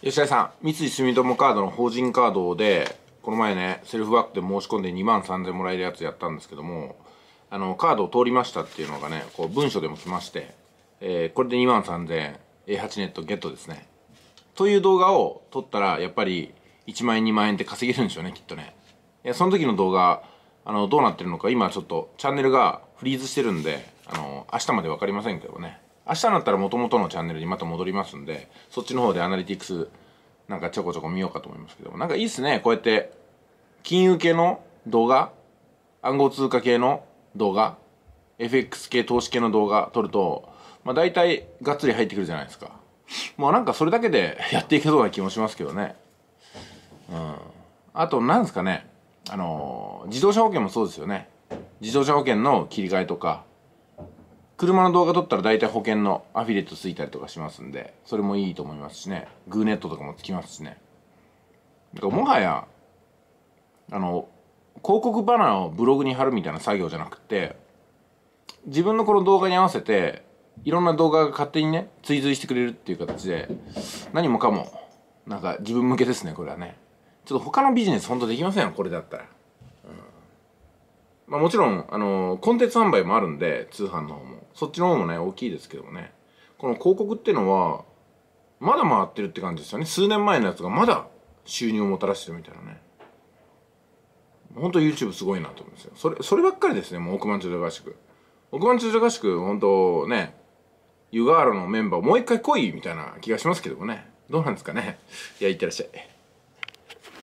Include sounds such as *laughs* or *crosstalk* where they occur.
吉田さん、三井住友カードの法人カードで、この前ね、セルフバックで申し込んで2万3000もらえるやつやったんですけども、あの、カードを通りましたっていうのがね、こう文書でも来まして、えー、これで2万3000、A8 ネットゲットですね。という動画を撮ったら、やっぱり1万円2万円って稼げるんでしょうね、きっとね。いその時の動画、あの、どうなってるのか、今ちょっとチャンネルがフリーズしてるんで、あの、明日までわかりませんけどね。明日になったら元々のチャンネルにまた戻りますんで、そっちの方でアナリティクスなんかちょこちょこ見ようかと思いますけども、なんかいいっすね、こうやって金融系の動画、暗号通貨系の動画、FX 系投資系の動画撮ると、まあ大体がっつり入ってくるじゃないですか。もうなんかそれだけで *laughs* やっていけそうな気もしますけどね。うん。あと、なんですかね、あのー、自動車保険もそうですよね。自動車保険の切り替えとか、車の動画撮ったら大体保険のアフィリエイトついたりとかしますんで、それもいいと思いますしね。グーネットとかもつきますしね。だからもはや、あの、広告バナーをブログに貼るみたいな作業じゃなくて、自分のこの動画に合わせて、いろんな動画が勝手にね、追随してくれるっていう形で、何もかも、なんか自分向けですね、これはね。ちょっと他のビジネスほんとできませんよ、これだったら。まあ、もちろん、あのー、コンテンツ販売もあるんで、通販の方も。そっちの方もね、大きいですけどもね。この広告っていうのは、まだ回ってるって感じですよね。数年前のやつがまだ収入をもたらしてるみたいなね。ほんと YouTube すごいなと思うんですよ。それ、そればっかりですね、もう億万長者合宿。億万長者合宿、ほんとね、湯河原のメンバーもう一回来いみたいな気がしますけどもね。どうなんですかね。いや、行ってらっしゃい。